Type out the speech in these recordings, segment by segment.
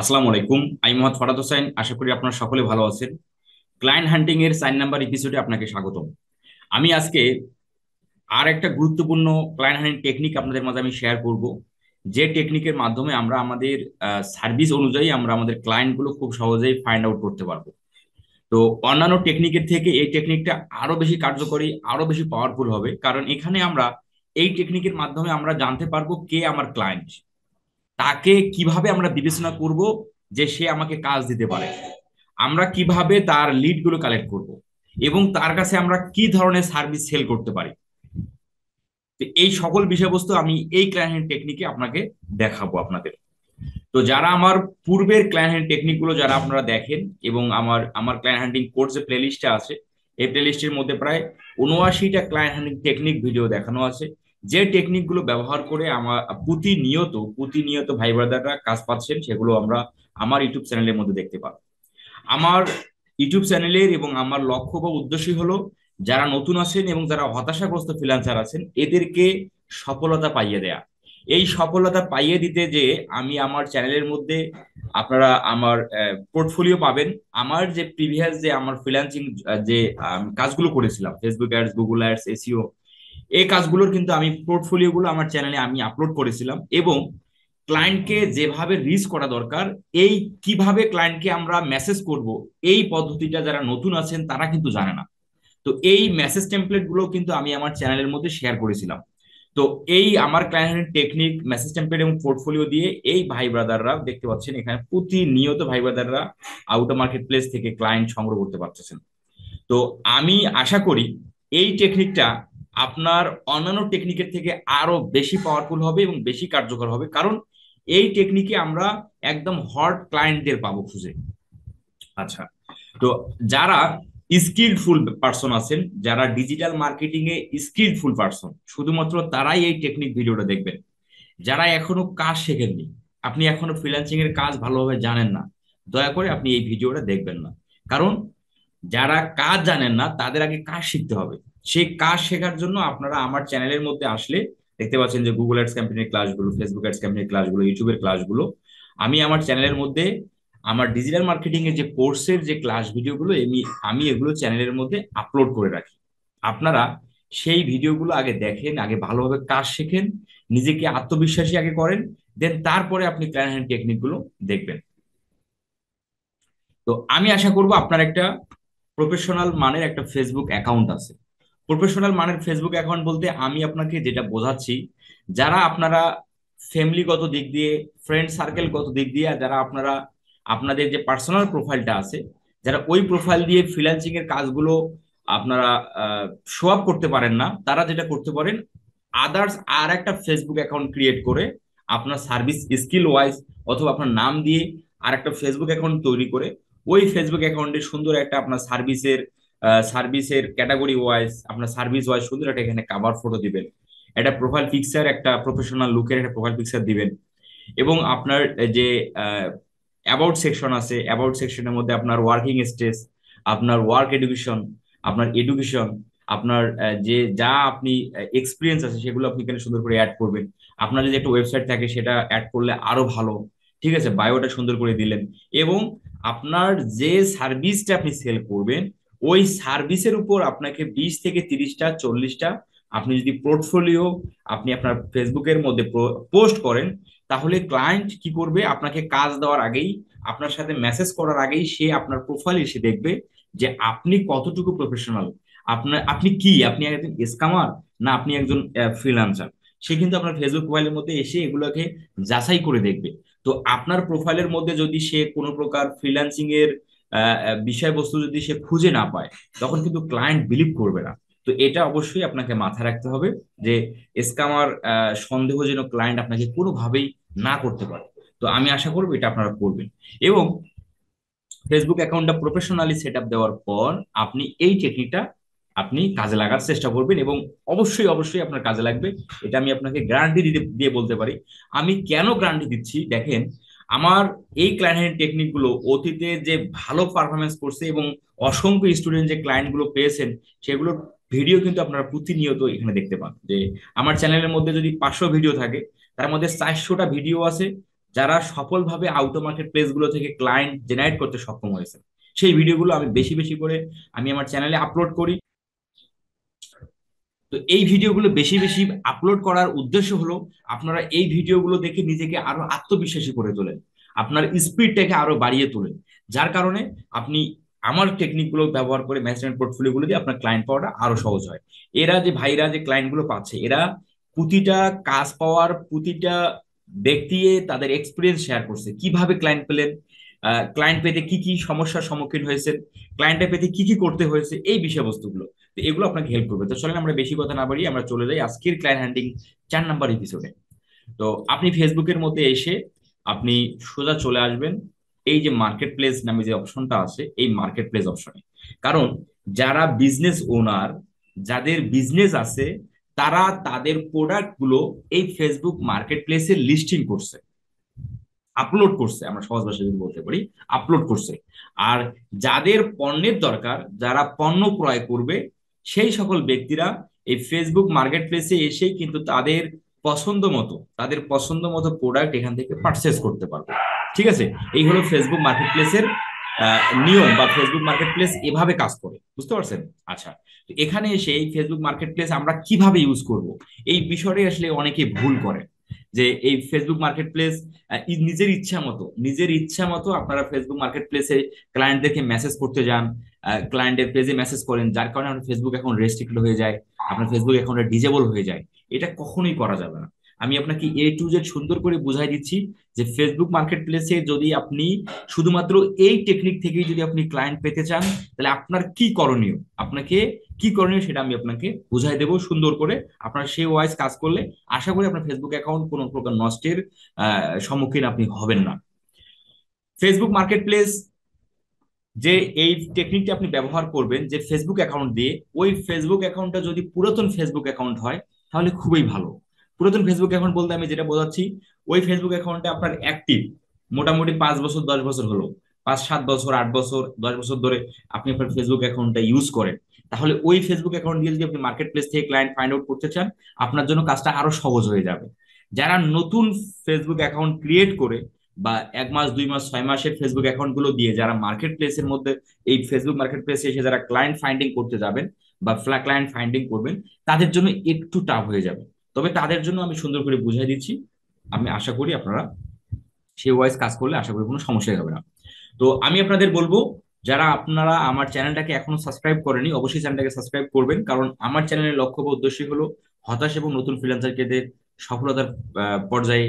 আসসালাম আলাইকুম আমি মোহাম্মদ ফরাদ হোসেন আশা করি আপনারা সকলে ভালো আছেন ক্লায়েন্ট হান্টিং এর চার নাম্বার এপিসোডে আপনাকে স্বাগতম আমি আজকে আর একটা গুরুত্বপূর্ণ ক্লায়েন্ট হান্টিং টেকনিক আপনাদের মাঝে আমি শেয়ার করব যে টেকনিকের মাধ্যমে আমরা আমাদের সার্ভিস অনুযায়ী আমরা আমাদের ক্লায়েন্টগুলো খুব সহজেই ফাইন্ড আউট করতে পারবো তো অন্যান্য টেকনিকের থেকে এই টেকনিকটা আরো বেশি কার্যকরী আরো বেশি পাওয়ারফুল হবে কারণ এখানে আমরা এই টেকনিকের মাধ্যমে আমরা জানতে পারবো কে আমার ক্লায়েন্ট তাকে কিভাবে আমরা বিবেচনা করব যে সে আমাকে কাজ দিতে পারে আমরা কিভাবে তার লিড গুলো কালেক্ট করব এবং তার কাছে আমরা কি ধরনের সার্ভিস সেল করতে পারি এই সকল বিষয়বস্তু আমি এই ক্লায়েন্ট টেকনিকে আপনাকে দেখাবো আপনাদের তো যারা আমার পূর্বের ক্লায়েন্ট টেকনিক গুলো যারা আপনারা দেখেন এবং আমার আমার ক্লায়েন্ট হ্যান্ডিং কোর্স যে প্লেলিস্টটা আছে এই প্লেলিস্টের মধ্যে প্রায় উনআশিটা ক্লায়েন্ট হ্যান্ডিং টেকনিক ভিডিও দেখানো আছে যে টেকনিক গুলো ব্যবহার করে আমার প্রতিনিয়ত প্রতিনিয়ত ভাই ব্রাদাররা কাজ পাচ্ছেন সেগুলো আমরা আমার ইউটিউব চ্যানেলের মধ্যে দেখতে পাবো আমার ইউটিউব চ্যানেলের এবং আমার লক্ষ্য বা উদ্দেশ্যই হলো যারা নতুন আছেন এবং যারা হতাশাগ্রস্ত ফ্রিলান্সার আছেন এদেরকে সফলতা পাইয়ে দেয়া এই সফলতা পাইয়ে দিতে যে আমি আমার চ্যানেলের মধ্যে আপনারা আমার পোর্টফোলিও পাবেন আমার যে প্রিভিয়াস যে আমার ফ্রিল্যান্সিং যে কাজগুলো করেছিলাম Facebook ads Google ads SEO এই কাজগুলোর কিন্তু আমি পোর্টফোলিওগুলো আমার চ্যানেলে আমি আপলোড করেছিলাম এবং ক্লায়েন্টকে যেভাবে রিচ করা দরকার এই কিভাবে ক্লায়েন্টকে আমরা মেসেজ করব এই পদ্ধতিটা যারা নতুন আছেন তারা কিন্তু জানে না তো এই মেসেজ টেমপ্লেটগুলো কিন্তু আমি আমার চ্যানেলের মধ্যে শেয়ার করেছিলাম তো এই আমার ক্লায়েন্টের টেকনিক মেসেজ টেমপ্লেট এবং পোর্টফোলিও দিয়ে এই ভাই ব্রাদাররা দেখতে পাচ্ছেন এখানে প্রতিনিয়ত ভাই ব্রাদাররা আউটার মার্কেট প্লেস থেকে ক্লায়েন্ট সংগ্রহ করতে পারতেছেন তো আমি আশা করি এই টেকনিকটা আপনার অন্যান্য টেকনিকের থেকে আরো বেশি পাওয়ারফুল হবে এবং বেশি কার্যকর হবে কারণ এই টেকনিকে আমরা একদম হট ক্লায়েন্টদের পাবো খুঁজে আচ্ছা তো যারা স্কিলফুল পার্সন আছেন যারা ডিজিটাল মার্কেটিং এ স্কিলফুল পার্সন শুধুমাত্র তারাই এই টেকনিক ভিডিওটা দেখবেন যারা এখনো কাজ শেখেননি আপনি এখনো ফ্রিল্যান্সিং এর কাজ ভালোভাবে জানেন না দয়া করে আপনি এই ভিডিওটা দেখবেন না কারণ যারা কাজ জানেন না তাদের আগে কাজ শিখতে হবে সেই কাজ শেখার জন্য আপনারা আমার চ্যানেলের মধ্যে আসলে দেখতে পাচ্ছেন যে গুগল অ্যাডস ক্যাম্পেনের ক্লাসগুলো ফেসবুক অ্যাডস ক্যাম্পেনের ক্লাসগুলো ইউটিউবের ক্লাসগুলো আমি আমার চ্যানেলের মধ্যে আমার ডিজিটাল মার্কেটিং এর যে কোর্সের যে ক্লাস ভিডিওগুলো এমনি আমি এগুলো চ্যানেলের মধ্যে আপলোড করে রাখি আপনারা সেই ভিডিওগুলো আগে দেখেন আগে ভালোভাবে কাজ শেখেন নিজেকে আত্মবিশ্বাসী আগে করেন দেন তারপরে আপনি ক্লায়েন্ট হ্যান্ড টেকনিকগুলো দেখবেন তো আমি আশা করব আপনার একটা প্রফেশনাল মানের একটা ফেসবুক অ্যাকাউন্ট আছে প্রফেশনাল মানের ফেসবুক অ্যাকাউন্ট বলতে আমি আপনাকে যেটা বোঝাচ্ছি যারা আপনারা ফ্যামিলিগত দিক দিয়ে ফ্রেন্ড সার্কেলগত দিক দিয়ে যারা আপনারা আপনাদের যে পার্সোনাল প্রোফাইলটা আছে যারা ওই প্রোফাইল দিয়ে ফ্রিল্যান্সিং এর কাজগুলো আপনারা শো আপ করতে পারেন না তারা যেটা করতে পারেন আদার্স আর একটা ফেসবুক অ্যাকাউন্ট ক্রিয়েট করে আপনার সার্ভিস স্কিল ওয়াইজ অথবা আপনার নাম দিয়ে আর একটা ফেসবুক অ্যাকাউন্ট তৈরি করে ওই ফেসবুক অ্যাকাউন্টে সুন্দর একটা আপনার সার্ভিসের সার্ভিসের ক্যাটাগরি ওয়াইজ আপনার সার্ভিস ওয়াইজ সুন্দর একটা এখানে কাভার ফটো দিবেন একটা প্রোফাইল পিকচার একটা প্রফেশনাল লুকের একটা প্রোফাইল পিকচার দিবেন এবং আপনার যে অ্যাবাউট সেকশন আছে অ্যাবাউট সেকশনের মধ্যে আপনার ওয়ার্কিং স্টেজ আপনার ওয়ার্ক এডুকেশন আপনার এডুকেশন আপনার যে যা আপনি এক্সপিরিয়েন্স আছে সেগুলো আপনি এখানে সুন্দর করে অ্যাড করবেন আপনার যদি একটা ওয়েবসাইট থাকে সেটা অ্যাড করলে আরো ভালো ঠিক আছে বায়োটা সুন্দর করে দিলেন এবং আপনার যে সার্ভিসটা আপনি সেল করবেন ওই সার্ভিসের উপর আপনাকে বিশ থেকে তিরিশটা চল্লিশটা আপনি যদি পোর্টফোলিও আপনি আপনার ফেসবুকের মধ্যে পোস্ট করেন তাহলে ক্লায়েন্ট কি করবে আপনাকে কাজ দেওয়ার আগেই আপনার সাথে মেসেজ করার আগেই সে আপনার প্রোফাইল এসে দেখবে যে আপনি কতটুকু প্রফেশনাল আপনার আপনি কি আপনি একজন স্কামার না আপনি একজন ফ্রিলান্সার সে কিন্তু আপনার ফেসবুক প্রোফাইলের মধ্যে এসে এগুলোকে যাচাই করে দেখবে তো আপনার প্রোফাইলের মধ্যে যদি সে কোনো প্রকার ফ্রিল্যান্সিং এর বিষয়বস্তু যদি সে খুঁজে না পায় তখন কিন্তু ক্লায়েন্ট বিলিভ করবে না তো এটা অবশ্যই আপনাকে মাথায় রাখতে হবে যে স্কামার সন্দেহজনক ক্লায়েন্ট আপনাকে কোনোভাবেই না করতে পারে তো আমি আশা করবো এটা আপনারা করবেন এবং ফেসবুক অ্যাকাউন্টটা প্রফেশনালি সেট আপ দেওয়ার পর আপনি এই টেকনিকটা আপনি কাজে লাগার চেষ্টা করবেন এবং অবশ্যই অবশ্যই আপনার কাজে লাগবে এটা আমি আপনাকে গ্যারান্টি দিয়ে বলতে পারি আমি কেন গ্যারান্টি দিচ্ছি দেখেন আমার এই ক্লায়েন্টের টেকনিকগুলো অতীতে যে ভালো পারফরমেন্স করছে এবং অসংখ্য স্টুডেন্ট যে ক্লায়েন্টগুলো পেয়েছেন সেগুলোর ভিডিও কিন্তু আপনারা প্রতিনিয়ত এখানে দেখতে পান যে আমার চ্যানেলের মধ্যে যদি পাঁচশো ভিডিও থাকে তার মধ্যে চারশোটা ভিডিও আছে যারা সফলভাবে আউটো মার্কেট প্লেসগুলো থেকে ক্লায়েন্ট জেনারেট করতে সক্ষম হয়েছে সেই ভিডিওগুলো আমি বেশি বেশি করে আমি আমার চ্যানেলে আপলোড করি তো এই ভিডিওগুলো বেশি বেশি আপলোড করার উদ্দেশ্য হলো আপনারা এই ভিডিওগুলো দেখে নিজেকে আরো আত্মবিশ্বাসী করে তোলেন আপনার স্পিডটাকে আরো বাড়িয়ে তোলেন যার কারণে আপনি আমার টেকনিক গুলো ব্যবহার করে ম্যানেজমেন্ট গুলো দিয়ে আপনার ক্লায়েন্ট পাওয়াটা আরো সহজ হয় এরা যে ভাইরা যে ক্লায়েন্ট গুলো পাচ্ছে এরা প্রতিটা কাজ পাওয়ার প্রতিটা ব্যক্তি তাদের এক্সপিরিয়েন্স শেয়ার করছে কিভাবে ক্লায়েন্ট পেলেন ক্লায়েন্ট পেতে কি কি সমস্যার সম্মুখীন হয়েছে ক্লায়েন্টে পেতে কি কি করতে হয়েছে এই বিষয়বস্তুগুলো তো এগুলো আপনাকে হেল্প করবে তো চলেন আমরা বেশি কথা না বাড়িয়ে আমরা চলে যাই আজকের ক্লায়েন্ট হ্যান্ডিং চার নাম্বার এপিসোডে তো আপনি ফেসবুকের মধ্যে এসে আপনি সোজা চলে আসবেন এই যে মার্কেট প্লেস নামে যে অপশনটা আছে এই মার্কেট প্লেস অপশনে কারণ যারা বিজনেস ওনার যাদের বিজনেস আছে তারা তাদের প্রোডাক্ট গুলো এই ফেসবুক মার্কেট প্লেসে লিস্টিং করছে আপলোড করছে আমরা সহজ ভাষায় যদি বলতে পারি আপলোড করছে আর যাদের পণ্যের দরকার যারা পণ্য ক্রয় করবে সেই সকল ব্যক্তিরা এই ফেসবুক মার্কেট প্লেসে এসেই কিন্তু তাদের পছন্দ মতো তাদের পছন্দ মতো প্রোডাক্ট এখান থেকে পারচেস করতে পারবে ঠিক আছে এই হলো ফেসবুক মার্কেট প্লেসের নিয়ম বা ফেসবুক মার্কেট প্লেস এভাবে কাজ করে বুঝতে পারছেন আচ্ছা এখানে এসে এই ফেসবুক মার্কেট প্লেস আমরা কিভাবে ইউজ করব এই বিষয়টি আসলে অনেকে ভুল করে যে এই ফেসবুক মার্কেট প্লেস নিজের ইচ্ছা মতো নিজের ইচ্ছা মতো আপনারা ফেসবুক মার্কেট প্লেসে ক্লায়েন্টদেরকে মেসেজ করতে যান ক্লায়েন্টের পেজে মেসেজ করেন যার কারণে আপনার ফেসবুক এখন রেস্ট্রিক্ট হয়ে যায় আপনার ফেসবুক এখন ডিজেবল হয়ে যায় এটা কখনোই করা যাবে না আমি আপনাকে এ টু জেড সুন্দর করে বুঝাই দিচ্ছি যে ফেসবুক মার্কেট প্লেসে যদি আপনি শুধুমাত্র এই টেকনিক থেকেই যদি আপনি ক্লায়েন্ট পেতে চান তাহলে আপনার কি করণীয় আপনাকে কি করণীয় সেটা আমি আপনাকে বুঝাই দেবো সুন্দর করে আপনার সে ওয়াইজ কাজ করলে আশা করি আপনার ফেসবুক অ্যাকাউন্ট কোনো প্রকার নষ্টের সম্মুখীন আপনি হবেন না ফেসবুক মার্কেট প্লেস যে এই টেকনিকটা আপনি ব্যবহার করবেন যে ফেসবুক অ্যাকাউন্ট দিয়ে ওই ফেসবুক অ্যাকাউন্টটা যদি পুরাতন ফেসবুক অ্যাকাউন্ট হয় তাহলে খুবই ভালো পুরাতন ফেসবুক অ্যাকাউন্ট বলতে আমি যেটা বোঝাচ্ছি ওই ফেসবুক অ্যাকাউন্টে আপনার অ্যাক্টিভ মোটামুটি পাঁচ বছর দশ বছর হলো পাঁচ সাত বছর আট বছর দশ বছর ধরে আপনি আপনার ফেসবুক অ্যাকাউন্টটা ইউজ করেন তাহলে ওই ফেসবুক অ্যাকাউন্ট দিয়ে যদি আপনি মার্কেট প্লেস থেকে ক্লায়েন্ট ফাইন্ড আউট করতে চান আপনার জন্য কাজটা আরো সহজ হয়ে যাবে যারা নতুন ফেসবুক অ্যাকাউন্ট ক্রিয়েট করে বা এক মাস দুই মাস ছয় মাসের ফেসবুক অ্যাকাউন্ট গুলো দিয়ে যারা মার্কেট প্লেসের মধ্যে এই ফেসবুক মার্কেট প্লেসে এসে যারা ক্লায়েন্ট ফাইন্ডিং করতে যাবেন বা ক্লায়েন্ট ফাইন্ডিং করবেন তাদের জন্য একটু টাফ হয়ে যাবে তবে তাদের জন্য আমি সুন্দর করে বুঝাই দিচ্ছি আমি আশা করি আপনারা সে ওয়াইজ কাজ করলে আশা করি কোনো সমস্যাই হবে না তো আমি আপনাদের বলবো যারা আপনারা আমার চ্যানেলটাকে এখনো সাবস্ক্রাইব করেনি অবশ্যই চ্যানেলটাকে সাবস্ক্রাইব করবেন কারণ আমার চ্যানেলের লক্ষ্য বা উদ্দেশ্যই হলো হতাশ এবং নতুন ফ্রিলান্সারকেদের সফলতার পর্যায়ে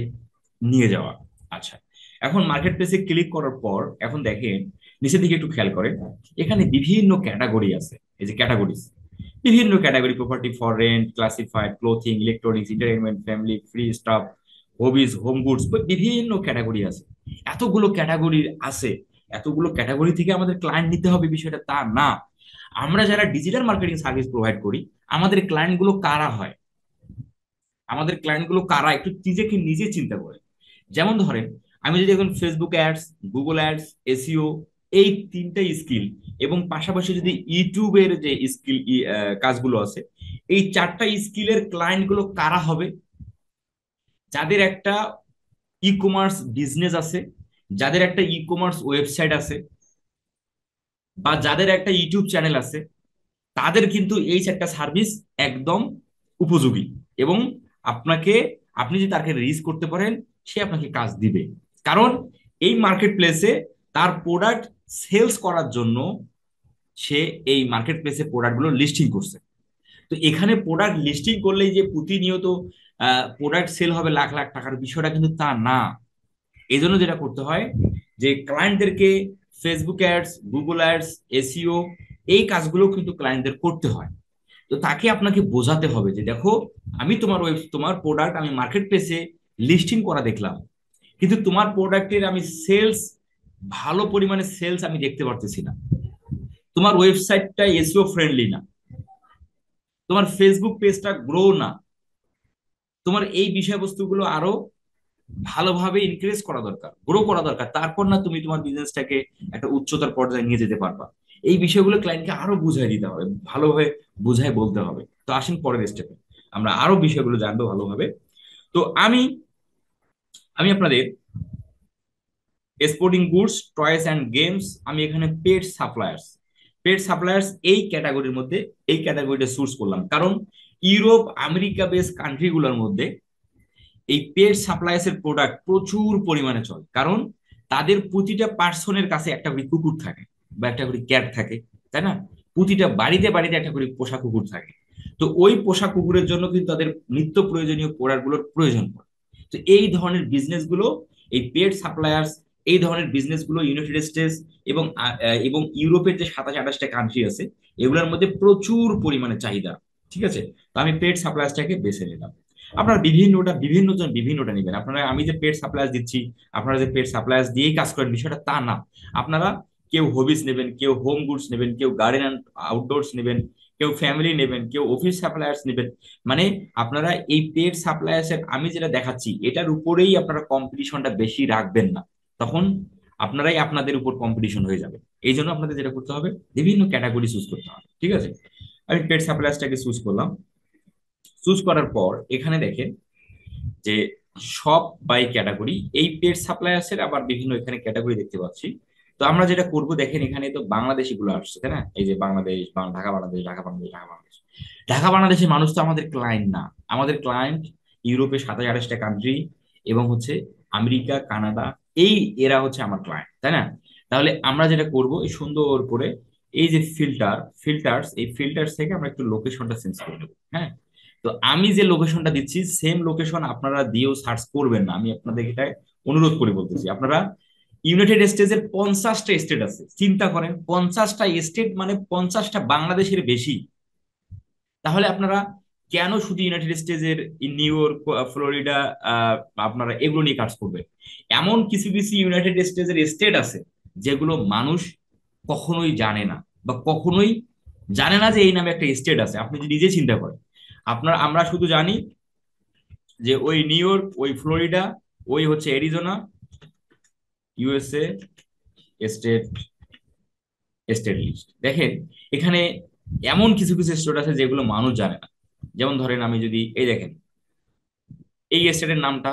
নিয়ে যাওয়া আচ্ছা এখন মার্কেট প্লেসে ক্লিক করার পর এখন দেখেন নিচের দিকে একটু খেয়াল করেন এখানে বিভিন্ন ক্যাটাগরি আছে এই যে ক্যাটাগরিজ বিভিন্ন category property for rent classified clothing electronics entertainment family free stuff hobbies home goods বিভিন্ন ক্যাটাগরি আছে এতগুলো ক্যাটাগরির আছে এতগুলো ক্যাটাগরি থেকে আমাদের ক্লায়েন্ট নিতে হবে বিষয়টা তা না আমরা যারা ডিজিটাল মার্কেটিং সার্ভিস প্রোভাইড করি আমাদের ক্লায়েন্টগুলো কারা হয় আমাদের ক্লায়েন্টগুলো কারা একটু নিজেকে নিজে চিন্তা করে যেমন ধরেন আমি যদি এখন Facebook ads Google ads SEO এই তিনটা স্কিল এবং পাশাপাশি যদি ইউটিউবের যে স্কিল কাজগুলো আছে এই চারটা স্কিলের ক্লায়েন্টগুলো কারা হবে যাদের একটা ই কমার্স বিজনেস আছে যাদের একটা ই কমার্স ওয়েবসাইট আছে বা যাদের একটা ইউটিউব চ্যানেল আছে তাদের কিন্তু এই চারটা সার্ভিস একদম উপযোগী এবং আপনাকে আপনি যদি তাকে রিচ করতে পারেন সে আপনাকে কাজ দিবে কারণ এই মার্কেট প্লেসে তার প্রোডাক্ট সেলস করার জন্য সে এই মার্কেট প্লেসে প্রোডাক্টগুলো লিস্টিং করছে তো এখানে প্রোডাক্ট লিস্টিং করলেই যে প্রতিনিয়ত প্রোডাক্ট সেল হবে লাখ লাখ টাকার বিষয়টা কিন্তু তা না এই জন্য যেটা করতে হয় যে ক্লায়েন্টদেরকে Facebook ads Google ads SEO এই কাজগুলো কিন্তু ক্লায়েন্টদের করতে হয় তো তাকে আপনাকে বোঝাতে হবে যে দেখো আমি তোমার ওয়েব তোমার প্রোডাক্ট আমি মার্কেট প্লেসে লিস্টিং করা দেখলাম কিন্তু তোমার প্রোডাক্টের আমি সেলস ভালো পরিমাণে সেলস আমি দেখতে পারতেছি না তোমার ওয়েবসাইটটা এসিও ফ্রেন্ডলি না তোমার ফেসবুক পেজটা গ্রো না তোমার এই বিষয়বস্তুগুলো আরো ভালোভাবে ইনক্রিজ করা দরকার গ্রো করা দরকার তারপর না তুমি তোমার বিজনেসটাকে একটা উচ্চতার পর্যায়ে নিয়ে যেতে পারবা এই বিষয়গুলো ক্লায়েন্টকে আরো বুঝাই দিতে হবে ভালোভাবে বুঝাই বলতে হবে তো আসেন পরের স্টেপে আমরা আরো বিষয়গুলো জানবো ভালোভাবে তো আমি আমি আপনাদের sporting goods toys and games আমি এখানে পেট সাপ্লায়ার্স ট্রেড সাপ্লায়ার্স এই ক্যাটাগরির মধ্যে এই ক্যাটাগরিটা সোর্স করলাম কারণ ইউরোপ আমেরিকা বেস কান্ট্রিগুলোর মধ্যে এই পেড সাপ্লায়ার্সের প্রোডাক্ট প্রচুর পরিমাণে চলে কারণ তাদের প্রতিটা পার্সনের কাছে একটা করে কুকুর থাকে বা একটা করে ক্যাট থাকে তাই না প্রতিটা বাড়িতে বাড়িতে একটা করে পোষা কুকুর থাকে তো ওই পোষা কুকুরের জন্য কিন্তু তাদের নিত্য প্রয়োজনীয় প্রোডাক্টগুলোর প্রয়োজন পড়ে তো এই ধরনের বিজনেসগুলো এই পেড সাপ্লায়ার্স এই ধরনের বিজনেসগুলো ইউনাইটেড স্টেটস এবং এবং ইউরোপের যে সাতাশ আঠাশটা কান্ট্রি আছে এগুলোর মধ্যে প্রচুর পরিমাণে চাহিদা ঠিক আছে তো আমি পেট সাপ্লাইসটাকে বেছে নিলাম আপনারা বিভিন্নটা বিভিন্ন জন বিভিন্নটা নেবেন আপনারা আমি যে পেট সাপ্লাইস দিচ্ছি আপনারা যে পেট সাপ্লাইস দিয়েই কাজ করেন বিষয়টা তা না আপনারা কেউ হবিস নেবেন কেউ হোম গুডস নেবেন কেউ গার্ডেন অ্যান্ড আউটডোরস নেবেন কেউ ফ্যামিলি নেবেন কেউ অফিস সাপ্লায়ার্স নেবেন মানে আপনারা এই পেড সাপ্লায়ার্সের আমি যেটা দেখাচ্ছি এটার উপরেই আপনারা কম্পিটিশনটা বেশি রাখবেন না তখন আপনারাই আপনাদের উপর কম্পিটিশন হয়ে যাবে এই জন্য আপনাদের যেটা করতে হবে বিভিন্ন ক্যাটাগরি চুজ করতে হবে ঠিক আছে আমি পেট সাপ্লাইজটাকে চুজ করলাম চুজ করার পর এখানে দেখেন যে সব বাই ক্যাটাগরি এই পেট সাপ্লায়ার্সের আবার বিভিন্ন এখানে ক্যাটাগরি দেখতে পাচ্ছি তো আমরা যেটা করব দেখেন এখানে তো বাংলাদেশি গুলো আসছে তাই না এই যে বাংলাদেশ ঢাকা বাংলাদেশ ঢাকা বাংলাদেশ ঢাকা বাংলাদেশ ঢাকা বাংলাদেশের মানুষ তো আমাদের ক্লায়েন্ট না আমাদের ক্লায়েন্ট ইউরোপের সাতাশ আঠাশটা কান্ট্রি এবং হচ্ছে আমেরিকা কানাডা এই এরা হচ্ছে আমার ক্লায়েন্ট তাই না তাহলে আমরা যেটা করব এই সুন্দর করে এই যে ফিল্টার ফিল্টার্স এই ফিল্টার্স থেকে আমরা একটু লোকেশনটা চেঞ্জ করে নেব হ্যাঁ তো আমি যে লোকেশনটা দিচ্ছি সেম লোকেশন আপনারা দিয়েও সার্চ করবেন না আমি আপনাদের এটাই অনুরোধ করে বলতেছি আপনারা ইউনাইটেড স্টেটসের পঞ্চাশটা স্টেট আছে চিন্তা করেন পঞ্চাশটা স্টেট মানে পঞ্চাশটা বাংলাদেশের বেশি তাহলে আপনারা কেন শুধু ইউনাইটেড স্টেটসের নিউ ইয়র্ক ফ্লোরিডা আপনারা এগুলো নিয়ে কাজ করবেন এমন কিছু কিছু ইউনাইটেড এর স্টেট আছে যেগুলো মানুষ কখনোই জানে না বা কখনোই জানে না যে এই নামে একটা স্টেট আছে আপনি যদি নিজে চিন্তা করেন আপনার আমরা শুধু জানি যে ওই নিউ ইয়র্ক ওই ফ্লোরিডা ওই হচ্ছে Arizona USA state state list দেখেন এখানে এমন কিছু কিছু স্টেট আছে যেগুলো মানুষ জানে না যেমন ধরেন আমি যদি এই দেখেন এই স্টেটের নামটা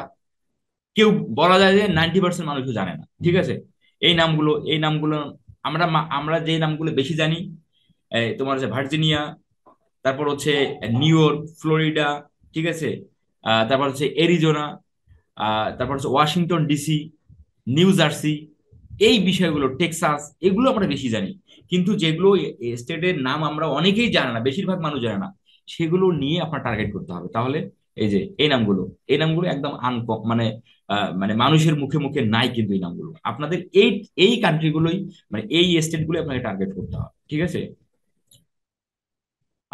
কেউ বলা যায় যে নাইনটি পার্সেন্ট মানুষও জানে না ঠিক আছে এই নামগুলো এই নামগুলো আমরা আমরা যে নামগুলো বেশি জানি তোমার হচ্ছে ভার্জিনিয়া তারপর হচ্ছে নিউ ইয়র্ক ফ্লোরিডা ঠিক আছে তারপর হচ্ছে এরিজোনা তারপর হচ্ছে ওয়াশিংটন ডিসি নিউ জার্সি এই বিষয়গুলো টেক্সাস এগুলো আমরা বেশি জানি কিন্তু যেগুলো স্টেটের নাম আমরা অনেকেই জানে না বেশিরভাগ মানুষ জানে না সেগুলো নিয়ে আপনার টার্গেট করতে হবে তাহলে এই যে এই নামগুলো এই নামগুলো একদম আনক মানে মানে মানুষের মুখে মুখে নাই কিন্তু এই নামগুলো আপনাদের এই এই কান্ট্রিগুলোই মানে এই স্টেটগুলোই আপনাকে টার্গেট করতে হবে ঠিক আছে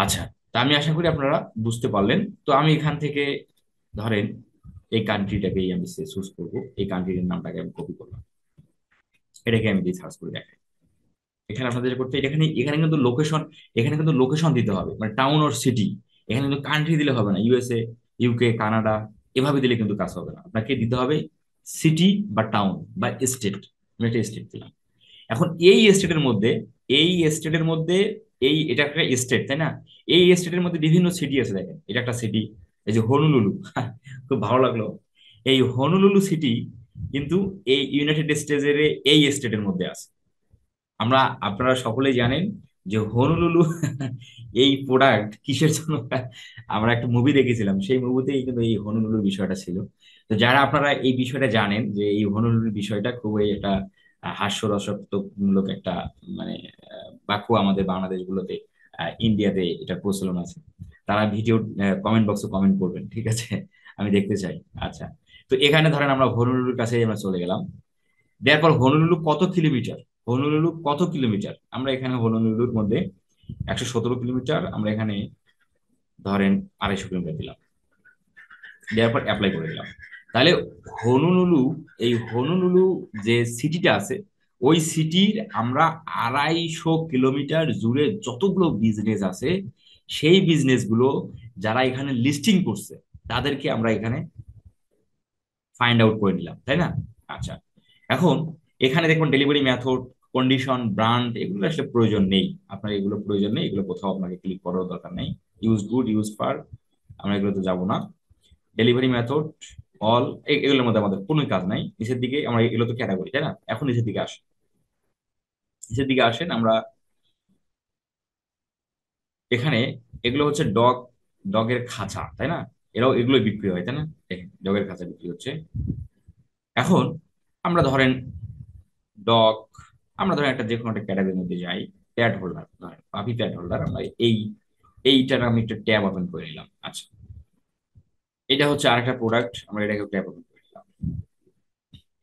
আচ্ছা তা আমি আশা করি আপনারা বুঝতে পারলেন তো আমি এখান থেকে ধরেন এই কান্ট্রিটাকেই আমি চুজ করবো এই কান্ট্রির নামটাকে আমি কপি করলাম এটাকে আমি দিয়ে সার্চ করে দেখাই এখানে আপনাদের করতে এখানে এখানে কিন্তু লোকেশন এখানে কিন্তু লোকেশন দিতে হবে মানে টাউন অর সিটি এখানে কিন্তু কান্ট্রি দিলে হবে না ইউএসএ ইউকে কানাডা এভাবে দিলে কিন্তু কাজ হবে না আপনাকে দিতে হবে সিটি বা টাউন বা স্টেট আমি একটা স্টেট দিলাম এখন এই স্টেটের মধ্যে এই স্টেটের মধ্যে এই এটা একটা স্টেট তাই না এই স্টেটের মধ্যে বিভিন্ন সিটি আছে দেখেন এটা একটা সিটি এই যে হনুলুলু খুব ভালো লাগলো এই হনুলুলু সিটি কিন্তু এই ইউনাইটেড স্টেজের এই স্টেটের মধ্যে আছে আমরা আপনারা সকলে জানেন যে হনুলুলু এই প্রোডাক্ট কিসের জন্য আমরা একটা মুভি দেখেছিলাম সেই মুভিতেই কিন্তু এই হনুলুলু বিষয়টা ছিল তো যারা আপনারা এই বিষয়টা জানেন যে এই হনুলুলুর বিষয়টা খুবই একটা হাস্যরসত্বমূলক একটা মানে বাক্য আমাদের বাংলাদেশগুলোতে ইন্ডিয়াতে এটা প্রচলন আছে তারা ভিডিও কমেন্ট বক্সে কমেন্ট করবেন ঠিক আছে আমি দেখতে চাই আচ্ছা তো এখানে ধরেন আমরা হনুলুলুর কাছে আমরা চলে গেলাম দেওয়ার পর হনুলুলু কত কিলোমিটার হোলোলুলু কত কিলোমিটার আমরা এখানে হোলোলুলুর মধ্যে একশো সতেরো কিলোমিটার আমরা এখানে ধরেন আড়াইশো কিলোমিটার দিলাম দেওয়ার পর অ্যাপ্লাই করে দিলাম তাহলে হনুলুলু এই হনুলুলু যে সিটিটা আছে ওই সিটির আমরা আড়াইশো কিলোমিটার জুড়ে যতগুলো বিজনেস আছে সেই বিজনেসগুলো যারা এখানে লিস্টিং করছে তাদেরকে আমরা এখানে ফাইন্ড আউট করে নিলাম তাই না আচ্ছা এখন এখানে দেখুন ডেলিভারি মেথড কন্ডিশন ব্রান্ড এগুলো আসলে প্রয়োজন নেই আপনার এগুলো প্রয়োজন নেই এগুলো কোথাও আপনাকে ক্লিক করার দরকার নেই ইউজ গুড ইউজ পার আমরা এগুলোতে যাব না ডেলিভারি মেথড অল এগুলোর মধ্যে আমাদের কোনো কাজ নাই নিচের দিকে আমরা এগুলো তো ক্যাটাগরি তাই না এখন নিচের দিকে আসেন নিচের দিকে আসেন আমরা এখানে এগুলো হচ্ছে ডগ ডগের খাঁচা তাই না এরাও এগুলো বিক্রি হয় তাই না ডগের খাঁচা বিক্রি হচ্ছে এখন আমরা ধরেন ডক আমরা ধরেন একটা যে কোনো একটা ক্যাটাগরির মধ্যে যাই প্যাড হোল্ডার ধরেন প্যাড হোল্ডার আমরা এই এইটার আমি একটা ট্যাব ওপেন করে নিলাম আচ্ছা এটা হচ্ছে আরেকটা প্রোডাক্ট আমরা এটাকে ট্যাব ওপেন করে নিলাম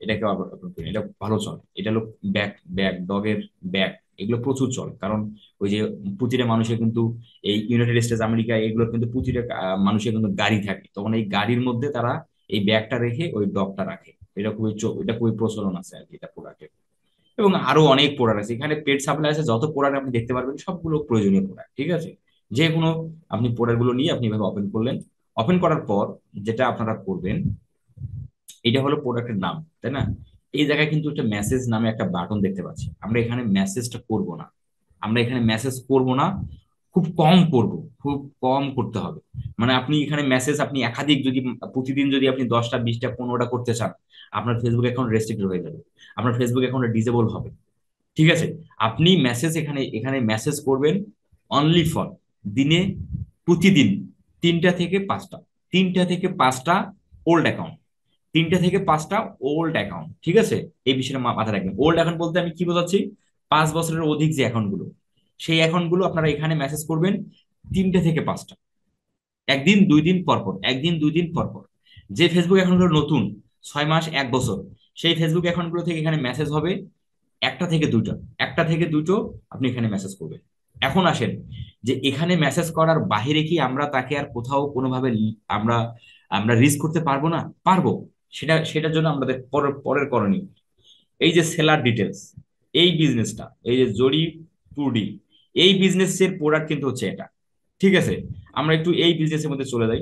এটাকে ওপেন করে এটা ভালো চল এটা হলো ব্যাক ব্যাক ডগের ব্যাক এগুলো প্রচুর চলে কারণ ওই যে প্রতিটা মানুষের কিন্তু এই ইউনাইটেড স্টেটস আমেরিকা এগুলো কিন্তু প্রতিটা মানুষের কিন্তু গাড়ি থাকে তখন এই গাড়ির মধ্যে তারা এই ব্যাগটা রেখে ওই ডগটা রাখে এটা খুবই এটা খুবই প্রচলন আছে আর কি এটা প্রোডাক্টের এবং আরো অনেক প্রোডাক্ট আছে এখানে পেট সাপ্লাই আছে যত প্রোডাক্ট আপনি দেখতে পারবেন সবগুলো প্রয়োজনীয় প্রোডাক্ট ঠিক আছে যে কোনো আপনি গুলো নিয়ে আপনি এভাবে ওপেন করলেন ওপেন করার পর যেটা আপনারা করবেন এটা হলো প্রোডাক্টের নাম তাই না এই জায়গায় কিন্তু একটা মেসেজ নামে একটা বাটন দেখতে পাচ্ছি আমরা এখানে মেসেজটা করব না আমরা এখানে মেসেজ করব না খুব কম করব খুব কম করতে হবে মানে আপনি এখানে মেসেজ আপনি একাধিক যদি প্রতিদিন যদি আপনি দশটা বিশটা পনেরোটা করতে চান আপনার ফেসবুক অ্যাকাউন্ট রেস্ট্রিক্ট হয়ে যাবে আপনার ফেসবুক অ্যাকাউন্টটা ডিজেবল হবে ঠিক আছে আপনি মেসেজ এখানে এখানে মেসেজ করবেন অনলি ফর দিনে প্রতিদিন তিনটা থেকে পাঁচটা তিনটা থেকে পাঁচটা ওল্ড অ্যাকাউন্ট তিনটা থেকে পাঁচটা ওল্ড অ্যাকাউন্ট ঠিক আছে এই বিষয়টা মাথায় রাখবেন ওল্ড অ্যাকাউন্ট বলতে আমি কি বোঝাচ্ছি পাঁচ বছরের অধিক যে অ্যাকাউন্টগুলো সেই অ্যাকাউন্টগুলো আপনারা এখানে মেসেজ করবেন তিনটা থেকে পাঁচটা একদিন দুই দিন পরপর একদিন দুই দিন পরপর যে ফেসবুক অ্যাকাউন্টগুলো নতুন ছয় মাস এক বছর সেই ফেসবুক অ্যাকাউন্টগুলো থেকে এখানে মেসেজ হবে একটা থেকে দুটো একটা থেকে দুটো আপনি এখানে মেসেজ করবেন এখন আসেন যে এখানে মেসেজ করার বাহিরে কি আমরা তাকে আর কোথাও কোনোভাবে আমরা আমরা রিস্ক করতে পারবো না পারবো সেটা সেটার জন্য আমাদের পরের পরের করণীয় এই যে সেলার ডিটেলস এই বিজনেসটা এই যে জরি টুডি এই বিজনেসের প্রোডাক্ট কিন্তু হচ্ছে এটা ঠিক আছে আমরা একটু এই বিজনেসের মধ্যে চলে যাই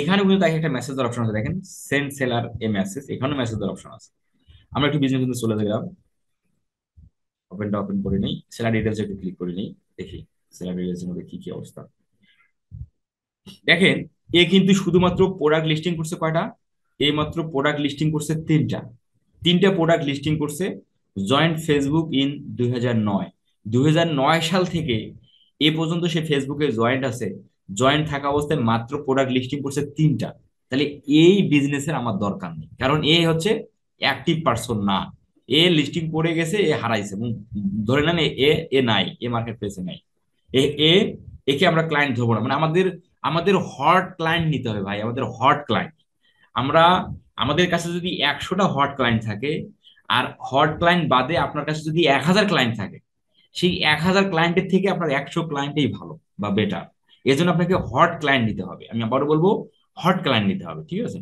এখানে কিন্তু তাকে একটা মেসেজ দেওয়ার অপশন আছে দেখেন সেন্ড সেলার এ মেসেজ এখানেও মেসেজ দেওয়ার অপশন আছে আমরা একটু বিজনেস কিন্তু চলে গেলাম ওপেনটা ওপেন করে নিই সেলার ডিটেলস একটু ক্লিক করে নিই দেখি সেলার ডিটেলস এর মধ্যে কি কি অবস্থা দেখেন এ কিন্তু শুধুমাত্র প্রোডাক্ট লিস্টিং করছে কয়টা এই মাত্র প্রোডাক্ট লিস্টিং করছে তিনটা তিনটা প্রোডাক্ট লিস্টিং করছে জয়েন্ট ফেসবুক ইন দুই হাজার নয় দুই হাজার নয় সাল থেকে এ পর্যন্ত সে ফেসবুকে জয়েন্ট আছে জয়েন্ট থাকা অবস্থায় মাত্র প্রোডাক্ট লিস্টিং করছে তিনটা তাহলে এই বিজনেসের আমার দরকার নেই কারণ এ হচ্ছে অ্যাক্টিভ পার্সন না এ লিস্টিং করে গেছে এ হারাইছে ধরে নেন এ এ নাই এ মার্কেট প্লেসে নাই এ এ একে আমরা ক্লায়েন্ট ধরবো না মানে আমাদের আমাদের হট ক্লায়েন্ট নিতে হবে ভাই আমাদের হট ক্লায়েন্ট আমরা আমাদের কাছে যদি একশোটা হট ক্লায়েন্ট থাকে আর হট ক্লায়েন্ট বাদে আপনার কাছে যদি এক হাজার ক্লায়েন্ট থাকে সেই এক হাজার ক্লায়েন্টের থেকে আপনার একশো ক্লায়েন্টেই ভালো বা বেটার এর জন্য আপনাকে হট ক্লায়েন্ট নিতে হবে আমি আবারও বলবো হট ক্লায়েন্ট নিতে হবে ঠিক আছে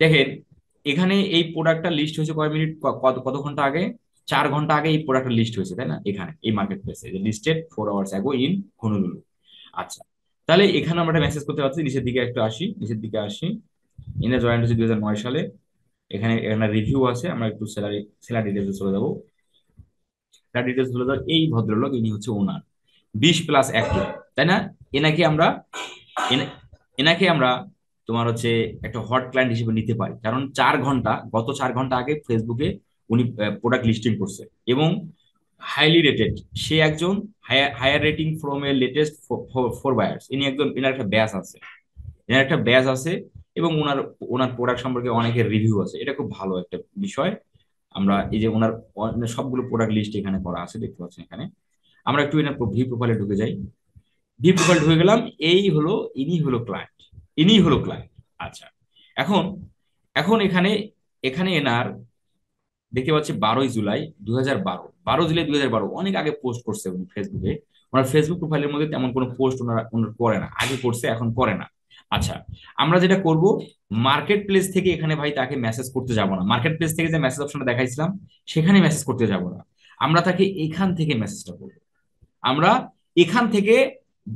দেখেন এখানে এই প্রোডাক্টটা লিস্ট হয়েছে কয় মিনিট কত কত ঘন্টা আগে চার ঘন্টা আগে এই প্রোডাক্টটা লিস্ট হয়েছে তাই না এখানে এই মার্কেট প্লেসে listed four hours ago in Honolulu আচ্ছা তাহলে এখানে আমরা একটা মেসেজ করতে পারছি নিচের দিকে একটু আসি নিচের দিকে আসি এনে জয়েন্ট হয়েছে দুই হাজার নয় সালে এখানে এখানে রিভিউ আছে আমরা একটু স্যালারি স্যালারি ডিটেলস চলে যাবো স্যালারি ডিটেলস চলে যাবো এই ভদ্রলোক ইনি হচ্ছে ওনার বিশ প্লাস এক তাই না এনাকে আমরা এনাকে আমরা তোমার হচ্ছে একটা হট ক্লায়েন্ট হিসেবে নিতে পারি কারণ চার ঘন্টা গত চার ঘন্টা আগে ফেসবুকে উনি প্রোডাক্ট লিস্টিং করছে এবং হাইলি রেটেড সে একজন higher rating from a latest four buyers ইনি একজন এনার একটা ব্যাস আছে এনার একটা ব্যাস আছে এবং ওনার ওনার প্রোডাক্ট সম্পর্কে অনেকের রিভিউ আছে এটা খুব ভালো একটা বিষয় আমরা এই যে ওনার সবগুলো প্রোডাক্ট লিস্ট এখানে করা আছে দেখতে পাচ্ছেন এখানে আমরা একটু এনার ভি প্রোফাইলে ঢুকে যাই ডিফল্ট হয়ে গেলাম এই হলো ইনি হলো ক্লায়েন্ট ইনি হলো ক্লায়েন্ট আচ্ছা এখন এখন এখানে এখানে এনার দেখতে পাচ্ছি বারোই জুলাই দু হাজার বারো বারো জুলাই দু হাজার বারো অনেক আগে পোস্ট করছে উনি ফেসবুকে ওনার ফেসবুক প্রোফাইলের মধ্যে তেমন কোনো পোস্ট ওনারা ওনার করে না আগে করছে এখন করে না আচ্ছা আমরা যেটা করব মার্কেট প্লেস থেকে এখানে ভাই তাকে মেসেজ করতে যাব না মার্কেট প্লেস থেকে যে মেসেজ অপশনটা দেখাইছিলাম সেখানে মেসেজ করতে যাব না আমরা তাকে এখান থেকে মেসেজটা করব আমরা এখান থেকে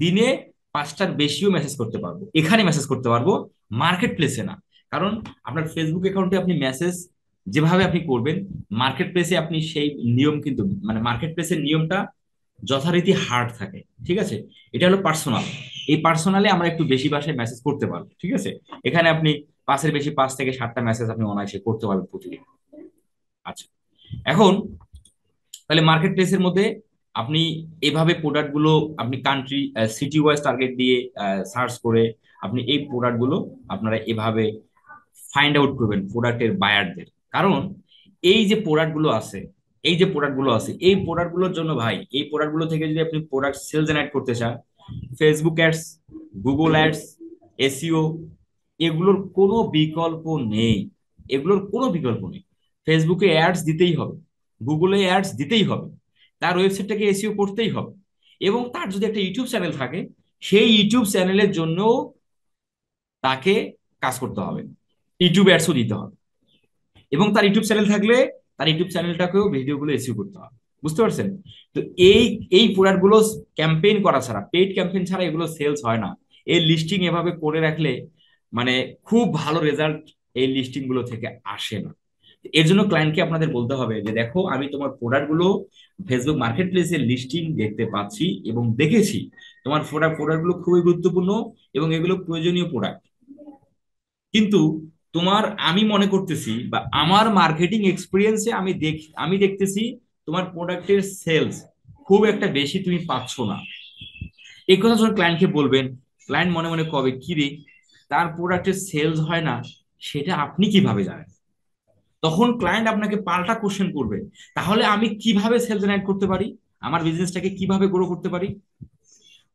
দিনে পাঁচটার বেশিও মেসেজ করতে পারবো এখানে মেসেজ করতে পারবো মার্কেট প্লেসে না কারণ আপনার ফেসবুক অ্যাকাউন্টে আপনি মেসেজ যেভাবে আপনি করবেন মার্কেট প্লেসে আপনি সেই নিয়ম কিন্তু মানে মার্কেট প্লেসের নিয়মটা যথারীতি হার্ড থাকে ঠিক আছে এটা হলো পার্সোনাল এই পার্সোনালে আমরা একটু বেশি ভাষায় মেসেজ করতে পারবো ঠিক আছে এখানে আপনি পাঁচের বেশি পাঁচ থেকে সাতটা মেসেজ আপনি অনায়াসে করতে পারবেন প্রতিদিন আচ্ছা এখন তাহলে মার্কেট প্লেসের মধ্যে আপনি এভাবে প্রোডাক্টগুলো আপনি কান্ট্রি সিটি ওয়াইজ টার্গেট দিয়ে সার্চ করে আপনি এই প্রোডাক্টগুলো আপনারা এভাবে ফাইন্ড আউট করবেন প্রোডাক্টের বায়ারদের কারণ এই যে প্রোডাক্টগুলো আছে এই যে প্রোডাক্টগুলো আছে এই প্রোডাক্টগুলোর জন্য ভাই এই প্রোডাক্টগুলো থেকে যদি আপনি প্রোডাক্ট সেল জেনারেট করতে চান Facebook ads Google ads SEO এগুলোর কোনো বিকল্প নেই এগুলোর কোনো বিকল্প নেই ফেসবুকে অ্যাডস দিতেই হবে গুগলে অ্যাডস দিতেই হবে তার ওয়েবসাইটটাকে এসিও e করতেই হবে এবং তার যদি একটা ইউটিউব চ্যানেল থাকে সেই ইউটিউব চ্যানেলের জন্য তাকে কাজ করতে হবে ইউটিউব অ্যাডসও দিতে হবে এবং তার ইউটিউব চ্যানেল থাকলে তার ইউটিউব চ্যানেলটাকেও ভিডিওগুলো এসিও করতে হবে বুঝতে পারছেন তো এই এই প্রোডাক্টগুলো ক্যাম্পেইন করা ছাড়া পেইড ক্যাম্পেইন ছাড়া এগুলো সেলস হয় না এই লিস্টিং এভাবে করে রাখলে মানে খুব ভালো রেজাল্ট এই লিস্টিংগুলো থেকে আসে না এর জন্য ক্লায়েন্টকে আপনাদের বলতে হবে যে দেখো আমি তোমার প্রোডাক্ট গুলো ফেসবুক মার্কেট প্লেসের লিস্টিং দেখতে পাচ্ছি এবং দেখেছি তোমার প্রোডাক্ট প্রোডাক্ট গুলো খুবই গুরুত্বপূর্ণ এবং এগুলো প্রয়োজনীয় প্রোডাক্ট কিন্তু তোমার আমি মনে করতেছি বা আমার মার্কেটিং এক্সপিরিয়েন্সে আমি দেখ আমি দেখতেছি তোমার প্রোডাক্টের সেলস খুব একটা বেশি তুমি পাচ্ছ না এই কথা যখন ক্লায়েন্টকে বলবেন ক্লায়েন্ট মনে মনে কবে কি রে তার প্রোডাক্টের সেলস হয় না সেটা আপনি কিভাবে জানেন তখন ক্লায়েন্ট আপনাকে পাল্টা কোশ্চেন করবে তাহলে আমি কিভাবে সেল জেনারেট করতে পারি আমার বিজনেসটাকে কিভাবে গ্রো করতে পারি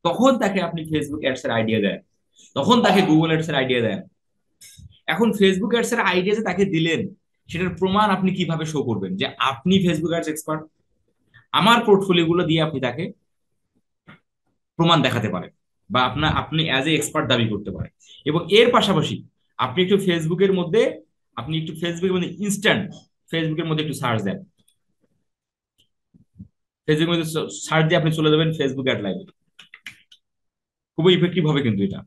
তখন তাকে আপনি ফেসবুক অ্যাডস এর আইডিয়া দেন তখন তাকে গুগল অ্যাডস এর আইডিয়া দেন এখন ফেসবুক অ্যাডস এর আইডিয়া যে তাকে দিলেন সেটার প্রমাণ আপনি কিভাবে শো করবেন যে আপনি ফেসবুক অ্যাডস এক্সপার্ট আমার পোর্টফোলিও গুলো দিয়ে আপনি তাকে প্রমাণ দেখাতে পারেন বা আপনার আপনি অ্যাজ এ এক্সপার্ট দাবি করতে পারেন এবং এর পাশাপাশি আপনি একটু ফেসবুকের মধ্যে আপনি একটু ফেসবুকের মধ্যে ইনস্ট্যান্ট ফেসবুকের মধ্যে একটু সার্চ দেন ফেসবুকের মধ্যে সার্চ দিয়ে আপনি চলে যাবেন ফেসবুক অ্যাড লাইভ খুবই ইফেক্টিভ হবে কিন্তু এটা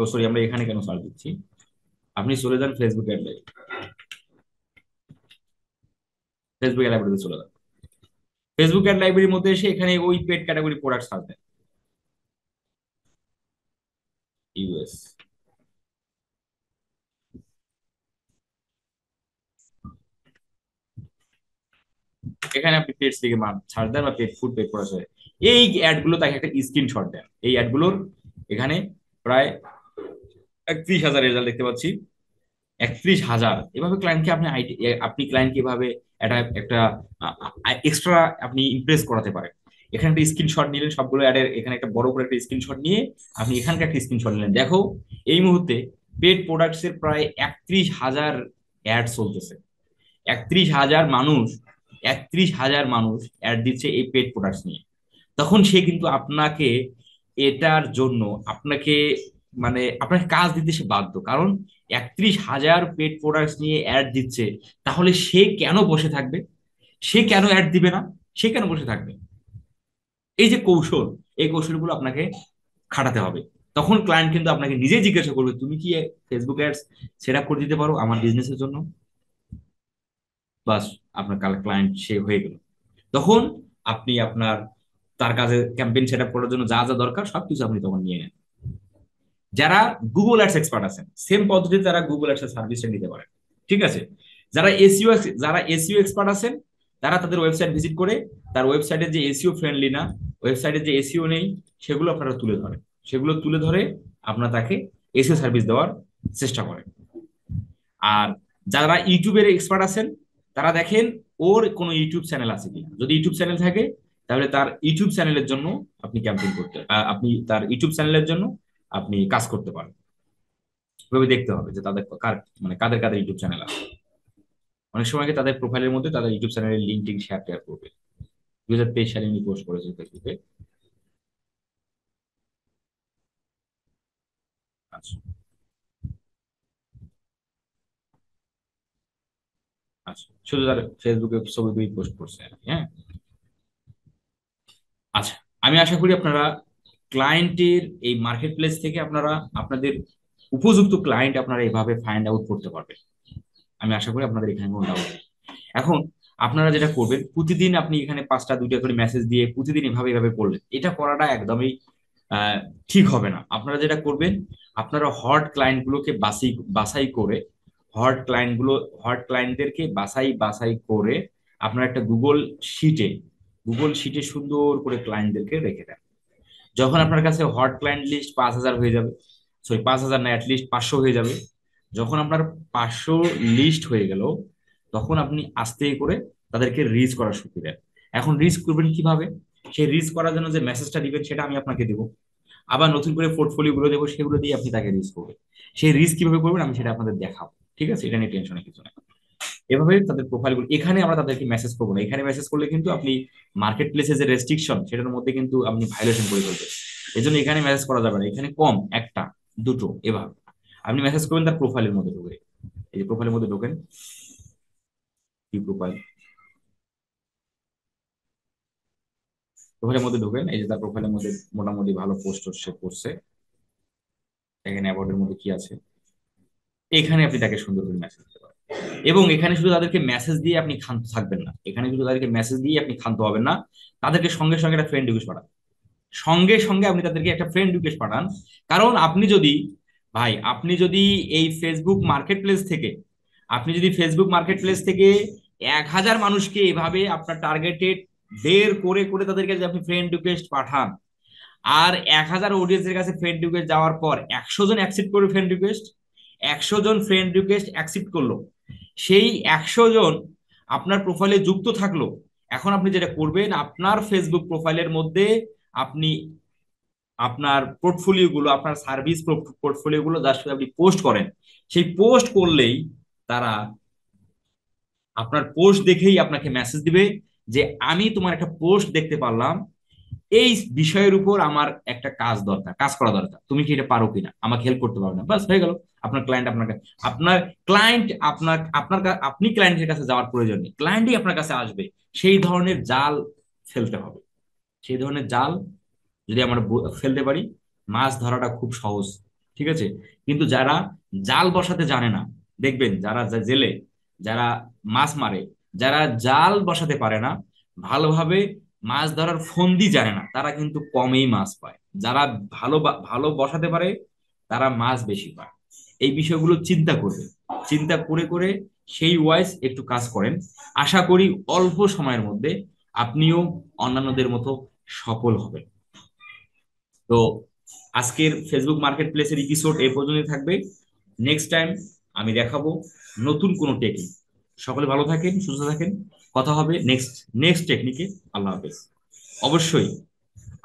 ও oh, সরি আমরা এখানে কেন সার্চ দিচ্ছি আপনি চলে যান Facebook ad live Facebook ad লাইব্রেরিতে চলে যান ফেসবুক অ্যাড লাইব্রেরির মধ্যে এসে এখানে ওই পেড ক্যাটাগরি প্রোডাক্ট সার্চ দেন ইউএস এখানে আপনি পেড থেকে ছাড় দেন বা ফুড পেড করা যায় এই গুলো তাকে একটা স্ক্রিনশট দেন এই অ্যাড গুলোর এখানে প্রায় একত্রিশ হাজার রেজাল্ট দেখতে পাচ্ছি একত্রিশ হাজার এভাবে ক্লায়েন্টকে আপনি আইটি আপনি ক্লায়েন্টকে এভাবে একটা একটা এক্সট্রা আপনি ইমপ্রেস করাতে পারেন এখানে একটা স্ক্রিনশট নিলেন সবগুলো অ্যাডের এখানে একটা বড় করে একটা স্ক্রিনশট নিয়ে আপনি এখানকার একটা স্ক্রিনশট নিলেন দেখো এই মুহূর্তে পেড প্রোডাক্টস এর প্রায় একত্রিশ হাজার অ্যাড চলতেছে একত্রিশ হাজার মানুষ একত্রিশ হাজার মানুষ অ্যাড দিচ্ছে এই পেট প্রোডাক্টস নিয়ে তখন সে কিন্তু আপনাকে এটার জন্য আপনাকে মানে আপনাকে কাজ দিতে সে বাধ্য কারণ একত্রিশ হাজার পেট প্রোডাক্টস নিয়ে অ্যাড দিচ্ছে তাহলে সে কেন বসে থাকবে সে কেন অ্যাড দিবে না সে কেন বসে থাকবে এই যে কৌশল এই কৌশলগুলো আপনাকে খাটাতে হবে তখন ক্লায়েন্ট কিন্তু আপনাকে নিজেই জিজ্ঞাসা করবে তুমি কি ফেসবুক অ্যাডস সেট আপ করে দিতে পারো আমার বিজনেসের জন্য বাস আপনার কাল ক্লায়েন্ট সে হয়ে গেল তখন আপনি আপনার তার কাছে ক্যাম্পেইন সেট আপ করার জন্য যা যা দরকার সবকিছু আপনি তখন নিয়ে নেন যারা গুগল অ্যাডস এক্সপার্ট আছেন সেম পদ্ধতিতে তারা গুগল অ্যাডস সার্ভিসটা নিতে পারে ঠিক আছে যারা এসিও e যারা এসিও এক্সপার্ট e আছেন তারা তাদের ওয়েবসাইট ভিজিট করে তার ওয়েবসাইটে যে এসিও ফ্রেন্ডলি e না ওয়েবসাইটে যে এসিও নেই সেগুলো আপনারা তুলে ধরেন সেগুলো তুলে ধরে আপনারা তাকে এসিও সার্ভিস দেওয়ার চেষ্টা করেন আর যারা ইউটিউবের এক্সপার্ট আছেন তারা দেখেন ওর কোনো ইউটিউব চ্যানেল আছে কিনা যদি ইউটিউব চ্যানেল থাকে তাহলে তার ইউটিউব চ্যানেলের জন্য আপনি ক্যাম্পেইন করতে আপনি তার ইউটিউব চ্যানেলের জন্য আপনি কাজ করতে পারেন ওইভাবে দেখতে হবে যে তাদের কার মানে কাদের কাদের ইউটিউব চ্যানেল আছে অনেক সময় তাদের প্রোফাইলের মধ্যে তাদের ইউটিউব চ্যানেলের লিঙ্ক টিঙ্ক শেয়ার টেয়ার করবে দুই হাজার তেইশ সালে উনি পোস্ট করেছেন ফেসবুকে আচ্ছা আচ্ছা শুধু তার ফেসবুকে ছবি পোস্ট করছে আর হ্যাঁ আচ্ছা আমি আশা করি আপনারা ক্লায়েন্টের এই মার্কেট প্লেস থেকে আপনারা আপনাদের উপযুক্ত ক্লায়েন্ট আপনারা এভাবে ফাইন্ড আউট করতে পারবেন আমি আশা করি আপনাদের এখানে কোনো ডাউট এখন আপনারা যেটা করবেন প্রতিদিন আপনি এখানে পাঁচটা দুইটা করে মেসেজ দিয়ে প্রতিদিন এভাবে এভাবে করলেন এটা করাটা একদমই ঠিক হবে না আপনারা যেটা করবেন আপনারা হট ক্লায়েন্টগুলোকে বাছাই বাছাই করে হট ক্লায়েন্টগুলো হট ক্লায়েন্টদেরকে বাছাই বাছাই করে আপনার একটা গুগল শিটে গুগল শিটে সুন্দর করে ক্লায়েন্টদেরকে রেখে দেন যখন আপনার কাছে হট ক্লায়েন্ট লিস্ট পাঁচ হাজার হয়ে যাবে সরি পাঁচ হাজার না অ্যাটলিস্ট পাঁচশো হয়ে যাবে যখন আপনার পাঁচশো লিস্ট হয়ে গেল তখন আপনি আস্তে করে তাদেরকে রিচ করার শুরু দেন এখন রিচ করবেন কিভাবে সেই রিচ করার জন্য যে মেসেজটা দিবেন সেটা আমি আপনাকে দেবো আবার নতুন করে পোর্টফোলিওগুলো দেবো সেগুলো দিয়ে আপনি তাকে রিচ করবেন সেই রিচ কিভাবে করবেন আমি সেটা আপনাদের দেখাবো ঠিক আছে এটা নিয়ে টেনশনের কিছু নেই এভাবে তাদের প্রোফাইলগুলো এখানে আমরা তাদেরকে মেসেজ করবো না এখানে মেসেজ করলে কিন্তু আপনি মার্কেট প্লেসে যে রেস্ট্রিকশন সেটার মধ্যে কিন্তু আপনি ভাইলেশন করে ফেলবেন এই জন্য এখানে মেসেজ করা যাবে না এখানে কম একটা দুটো এভাবে আপনি মেসেজ করবেন তার প্রোফাইলের মধ্যে ঢুকে এই যে প্রোফাইলের মধ্যে ঢোকেন কি প্রোফাইল প্রোফাইলের মধ্যে ঢোকেন এই যে তার প্রোফাইলের মধ্যে মোটামুটি ভালো পোস্ট সে করছে এখানে অ্যাওয়ার্ডের মধ্যে কি আছে এখানে আপনি তাকে সুন্দর করে মেসেজ দিতে পারেন এবং এখানে শুধু তাদেরকে মেসেজ দিয়ে আপনি ক্ষান্ত থাকবেন না এখানে শুধু তাদেরকে মেসেজ দিয়ে আপনি ক্ষান্ত হবেন না তাদেরকে সঙ্গে সঙ্গে একটা ফ্রেন্ড রিকোয়েস্ট পাঠান সঙ্গে সঙ্গে আপনি তাদেরকে একটা ফ্রেন্ড রিকোয়েস্ট পাঠান কারণ আপনি যদি ভাই আপনি যদি এই ফেসবুক মার্কেট প্লেস থেকে আপনি যদি ফেসবুক মার্কেট প্লেস থেকে এক হাজার মানুষকে এভাবে আপনার টার্গেটেড বের করে করে তাদেরকে যদি আপনি ফ্রেন্ড রিকোয়েস্ট পাঠান আর এক হাজার অডিয়েন্সের কাছে ফ্রেন্ড রিকোয়েস্ট যাওয়ার পর একশো জন অ্যাকসেপ্ট করে ফ্রেন্ড রিকোয়েস্ট একশো জন ফ্রেন্ড রিকোয়েস্ট অ্যাকসেপ্ট করলো সেই একশো জন আপনার প্রোফাইলে যুক্ত থাকলো এখন আপনি যেটা করবেন আপনার ফেসবুক প্রোফাইলের মধ্যে আপনি আপনার পোর্টফোলিওগুলো আপনার সার্ভিস পোর্টফোলিওগুলো যার সাথে আপনি পোস্ট করেন সেই পোস্ট করলেই তারা আপনার পোস্ট দেখেই আপনাকে মেসেজ দিবে যে আমি তোমার একটা পোস্ট দেখতে পারলাম এই বিষয়ের উপর আমার একটা কাজ দরকার কাজ করা দরকার তুমি কি এটা পারো কিনা আমাকে হেল্প করতে পারো না বাস হয়ে গেল আপনার ক্লায়েন্ট আপনার আপনার ক্লায়েন্ট আপনার আপনার আপনি ক্লায়েন্টের কাছে যাওয়ার প্রয়োজন নেই ক্লায়েন্টই আপনার কাছে আসবে সেই ধরনের জাল ফেলতে হবে সেই ধরনের জাল যদি আমরা ফেলতে পারি মাছ ধরাটা খুব সহজ ঠিক আছে কিন্তু যারা জাল বসাতে জানে না দেখবেন যারা জেলে যারা মাছ মারে যারা জাল বসাতে পারে না ভালোভাবে মাছ ধরার ফন্দি জানে না তারা কিন্তু কমেই মাছ পায় যারা ভালো ভালো বসাতে পারে তারা মাছ বেশি পায় এই বিষয়গুলো চিন্তা করবে চিন্তা করে করে সেই ওয়াইজ একটু কাজ করেন আশা করি অল্প সময়ের মধ্যে আপনিও অন্যান্যদের মতো সফল হবেন তো আজকের ফেসবুক মার্কেট প্লেসের এপিসোড এ পর্যন্ত থাকবে নেক্সট টাইম আমি দেখাবো নতুন কোনো টেকনিক সকলে ভালো থাকেন সুস্থ থাকেন কথা হবে নেক্সট নেক্সট টেকনিকে আল্লাহ হাফেজ অবশ্যই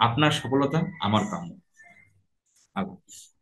আপনার সফলতা আমার কাম্য আল্লাহ